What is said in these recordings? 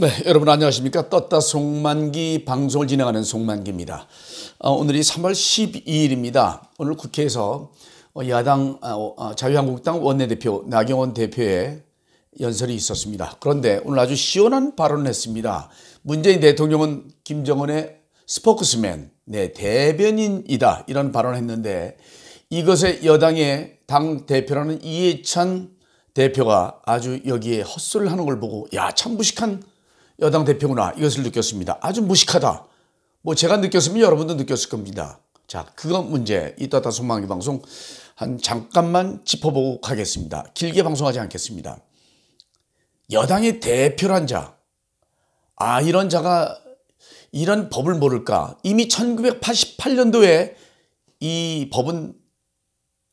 네, 여러분 안녕하십니까? 떴다 송만기 방송을 진행하는 송만기입니다. 어, 오늘이 3월 12일입니다. 오늘 국회에서 야당 아, 어, 아, 자유한국당 원내대표 나경원 대표의 연설이 있었습니다. 그런데 오늘 아주 시원한 발언을 했습니다. 문재인 대통령은 김정은의 스포크스맨, 네, 대변인이다 이런 발언을 했는데 이것에 여당의 당 대표라는 이해찬 대표가 아주 여기에 헛소리를 하는 걸 보고 야참 무식한 여당 대표구나 이것을 느꼈습니다. 아주 무식하다. 뭐 제가 느꼈으면 여러분도 느꼈을 겁니다. 자, 그건 문제. 이따다 소망의 방송 한 잠깐만 짚어보고 가겠습니다. 길게 방송하지 않겠습니다. 여당의 대표란 자. 아, 이런 자가 이런 법을 모를까. 이미 1988년도에 이 법은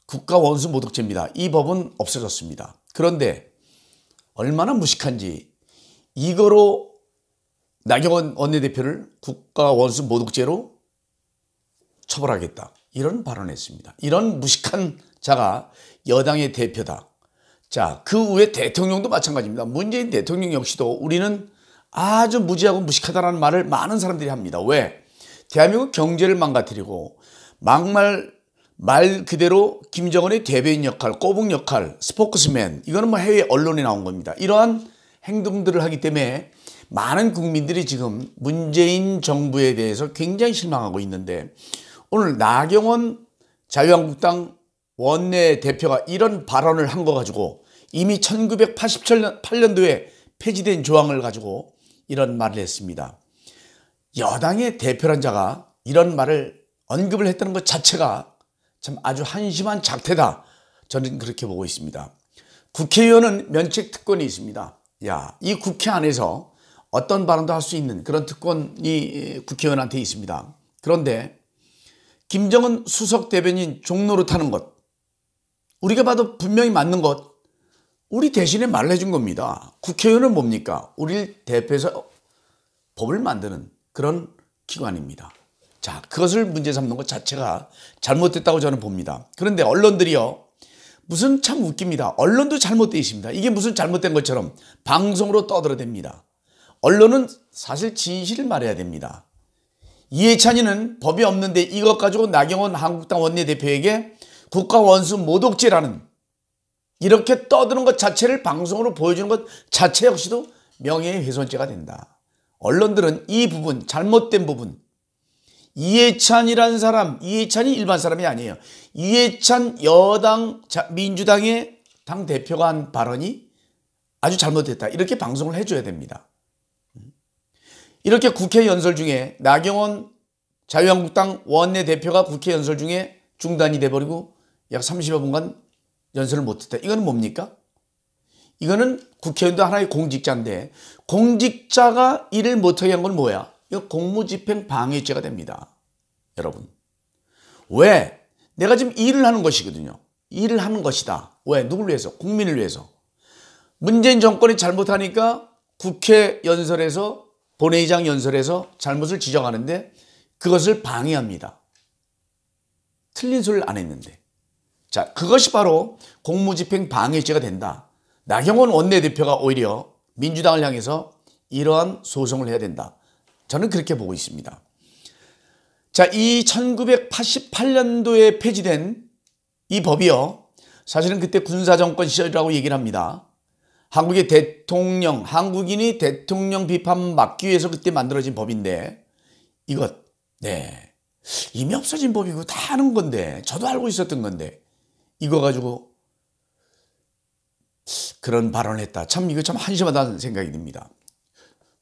국가 원수 모독죄입니다. 이 법은 없어졌습니다. 그런데 얼마나 무식한지 이거로 나경원 원내대표를 국가 원수 모독죄로 처벌하겠다. 이런 발언했습니다. 을 이런 무식한 자가 여당의 대표다. 자, 그 후에 대통령도 마찬가지입니다. 문재인 대통령 역시도 우리는 아주 무지하고 무식하다라는 말을 많은 사람들이 합니다. 왜? 대한민국 경제를 망가뜨리고 막말 말 그대로 김정은의 대변인 역할, 꼬북 역할, 스포크스맨 이거는 뭐 해외 언론에 나온 겁니다. 이러한 행동들을 하기 때문에 많은 국민들이 지금 문재인 정부에 대해서 굉장히 실망하고 있는데 오늘 나경원 자유한국당 원내 대표가 이런 발언을 한 거 가지고 이미 1988년도에 폐지된 조항을 가지고 이런 말을 했습니다. 여당의 대표란 자가 이런 말을 언급을 했다는 것 자체가 참 아주 한심한 작태다. 저는 그렇게 보고 있습니다. 국회의원은 면책 특권이 있습니다. 야, 이 국회 안에서 어떤 발언도 할 수 있는 그런 특권이 국회의원한테 있습니다. 그런데 김정은 수석 대변인 종로를 타는 것 우리가 봐도 분명히 맞는 것 우리 대신에 말해준 겁니다. 국회의원은 뭡니까? 우리를 대표해서 법을 만드는 그런 기관입니다. 자 그것을 문제 삼는 것 자체가 잘못됐다고 저는 봅니다. 그런데 언론들이요. 무슨 참 웃깁니다. 언론도 잘못되어 있습니다. 이게 무슨 잘못된 것처럼 방송으로 떠들어댑니다. 언론은 사실 진실을 말해야 됩니다. 이해찬이는 법이 없는데 이것 가지고 나경원 한국당 원내대표에게 국가 원수 모독죄라는 이렇게 떠드는 것 자체를 방송으로 보여주는 것 자체 역시도 명예훼손죄가 된다. 언론들은 이 부분 잘못된 부분 이해찬이라는 사람 이해찬이 일반 사람이 아니에요. 이해찬 여당 민주당의 당대표가 한 발언이 아주 잘못됐다. 이렇게 방송을 해줘야 됩니다. 이렇게 국회 연설 중에 나경원 자유한국당 원내대표가 국회 연설 중에 중단이 돼버리고 약 30여 분간 연설을 못했다. 이건 뭡니까? 이거는 국회의원도 하나의 공직자인데 공직자가 일을 못하게 한 건 뭐야? 이거 공무집행 방해죄가 됩니다. 여러분. 왜? 내가 지금 일을 하는 것이거든요. 일을 하는 것이다. 왜? 누굴 위해서? 국민을 위해서. 문재인 정권이 잘못하니까 국회 연설에서 본회의장 연설에서 잘못을 지적하는데 그것을 방해합니다. 틀린 소리를 안 했는데. 자, 그것이 바로 공무집행 방해죄가 된다. 나경원 원내대표가 오히려 민주당을 향해서 이러한 소송을 해야 된다. 저는 그렇게 보고 있습니다. 자, 이 1988년도에 폐지된 이 법이요. 사실은 그때 군사정권 시절이라고 얘기를 합니다. 한국의 대통령, 한국인이 대통령 비판 막기 위해서 그때 만들어진 법인데 이것, 네. 이미 없어진 법이고 다 아는 건데 저도 알고 있었던 건데 이거 가지고 그런 발언을 했다. 참 이거 참 한심하다는 생각이 듭니다.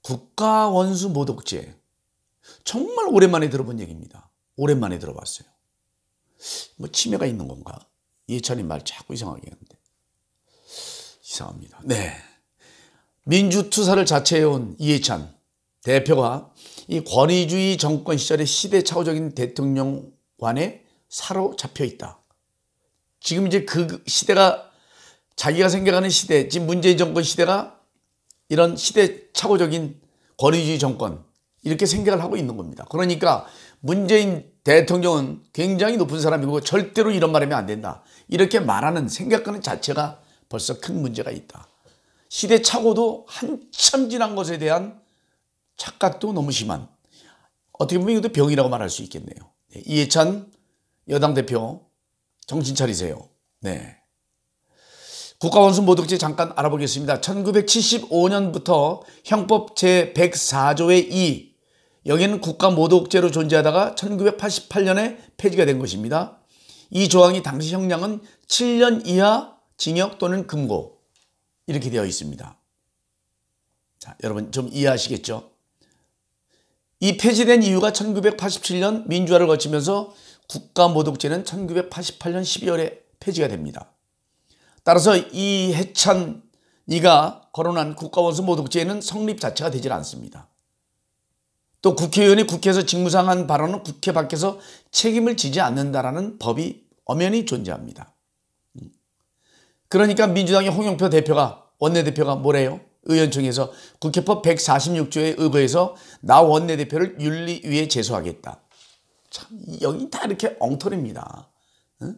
국가 원수 모독죄. 정말 오랜만에 들어본 얘기입니다. 오랜만에 들어봤어요. 뭐 치매가 있는 건가? 예찬이 말 자꾸 이상하게 하는데. 시작합니다. 네. 민주투사를 자체해온 이해찬 대표가 이 권위주의 정권 시절의 시대착오적인 대통령관에 사로잡혀 있다. 지금 이제 그 시대가 자기가 생각하는 시대, 지금 문재인 정권 시대가 이런 시대착오적인 권위주의 정권 이렇게 생각을 하고 있는 겁니다. 그러니까 문재인 대통령은 굉장히 높은 사람이고 절대로 이런 말하면 안 된다. 이렇게 말하는 생각하는 자체가 벌써 큰 문제가 있다. 시대착오도 한참 지난 것에 대한 착각도 너무 심한 어떻게 보면 이것도 병이라고 말할 수 있겠네요. 네, 이해찬 여당 대표 정신 차리세요. 네. 국가원수 모독죄 잠깐 알아보겠습니다. 1975년부터 형법 제104조의 2 여기는 국가모독죄로 존재하다가 1988년에 폐지가 된 것입니다. 이 조항이 당시 형량은 7년 이하 징역 또는 금고 이렇게 되어 있습니다. 자, 여러분 좀 이해하시겠죠? 이 폐지된 이유가 1987년 민주화를 거치면서 국가모독죄는 1988년 12월에 폐지가 됩니다. 따라서 이 해찬이가 거론한 국가원수 모독죄는 성립 자체가 되질 않습니다. 또 국회의원이 국회에서 직무상한 발언은 국회 밖에서 책임을 지지 않는다라는 법이 엄연히 존재합니다. 그러니까 민주당의 홍영표 대표가 원내대표가 뭐래요? 의원총회에서 국회법 1 4 6조에의거해서나 원내대표를 윤리위에 제소하겠다. 참 여기 다 이렇게 엉터리입니다. 응?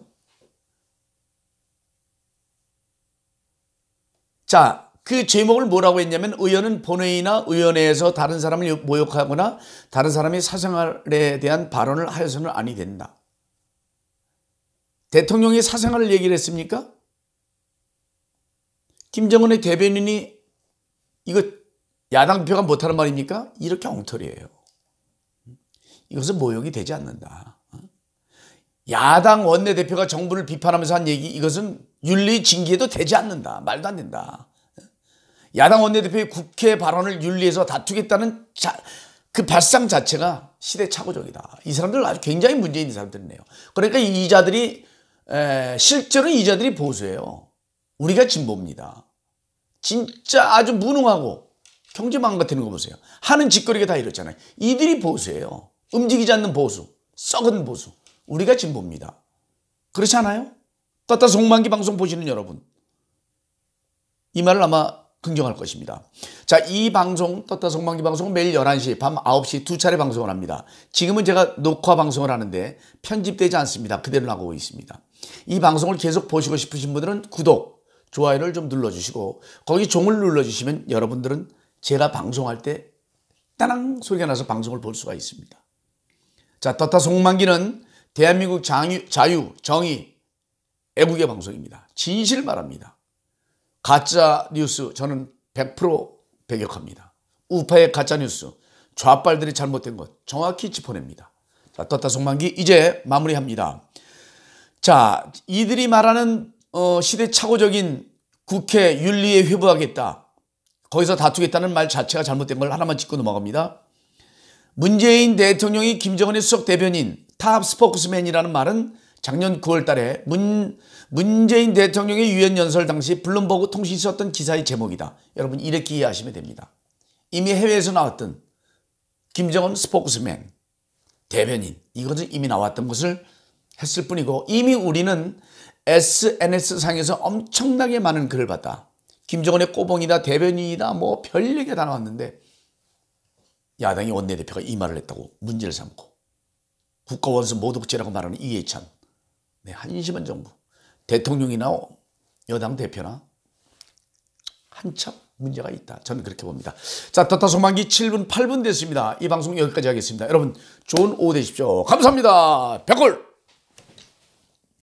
자, 그 제목을 뭐라고 했냐면 의원은 본회의나 의원회에서 다른 사람을 모욕하거나 다른 사람의 사생활에 대한 발언을 하여서는 아니 된다. 대통령이 사생활을 얘기를 했습니까? 김정은의 대변인이 이거 야당표가 못하는 말입니까? 이렇게 엉터리예요. 이것은 모욕이 되지 않는다. 야당 원내대표가 정부를 비판하면서 한 얘기 이것은 윤리 징계도 되지 않는다. 말도 안 된다. 야당 원내대표의 국회 발언을 윤리에서 다투겠다는 자, 그 발상 자체가 시대착오적이다. 이 사람들 아주 굉장히 문제 있는 사람들이네요. 그러니까 이자들이 에, 실제로 이자들이 보수예요. 우리가 진보입니다. 진짜 아주 무능하고 경제망 같은 거 보세요. 하는 짓거리가 다 이렇잖아요. 이들이 보수예요. 움직이지 않는 보수, 썩은 보수. 우리가 진보입니다. 그렇지 않아요? 따따 송만기 방송 보시는 여러분. 이 말을 아마 긍정할 것입니다. 자, 이 방송, 떴다 송방기 방송은 매일 11시, 밤 9시 두 차례 방송을 합니다. 지금은 제가 녹화 방송을 하는데 편집되지 않습니다. 그대로 나가고 있습니다. 이 방송을 계속 보시고 싶으신 분들은 구독, 좋아요를 좀 눌러주시고 거기 종을 눌러주시면 여러분들은 제가 방송할 때 따랑 소리가 나서 방송을 볼 수가 있습니다. 자, 떳다 송만기는 대한민국 장유, 자유, 정의, 애국의 방송입니다. 진실 말합니다. 가짜 뉴스 저는 100% 배격합니다. 우파의 가짜 뉴스, 좌빨들이 잘못된 것 정확히 짚어냅니다. 자, 떳다 송만기 이제 마무리합니다. 자, 이들이 말하는 어, 시대착오적인 국회 윤리에 회부하겠다. 거기서 다투겠다는 말 자체가 잘못된 걸 하나만 짚고 넘어갑니다. 문재인 대통령이 김정은의 수석 대변인 탑 스포크스맨이라는 말은 작년 9월 달에 문, 문재인 대통령의 유엔 연설 당시 블룸버그 통신이 썼던 기사의 제목이다. 여러분 이렇게 이해하시면 됩니다. 이미 해외에서 나왔던 김정은 스포크스맨 대변인 이것은 이미 나왔던 것을 했을 뿐이고 이미 우리는 SNS상에서 엄청나게 많은 글을 봤다. 김정은의 꼬봉이다 대변인이다 뭐 별얘기가 다 나왔는데 야당의 원내대표가 이 말을 했다고 문제를 삼고 국가원수 모독죄라고 말하는 이해찬 네, 한심한 정부 대통령이나 여당 대표나 한참 문제가 있다. 저는 그렇게 봅니다. 자, 더타 소망기 7분, 8분 됐습니다. 이 방송 여기까지 하겠습니다. 여러분 좋은 오후 되십시오. 감사합니다. 백골!